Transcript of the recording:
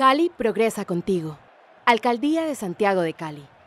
Cali progresa contigo. Alcaldía de Santiago de Cali.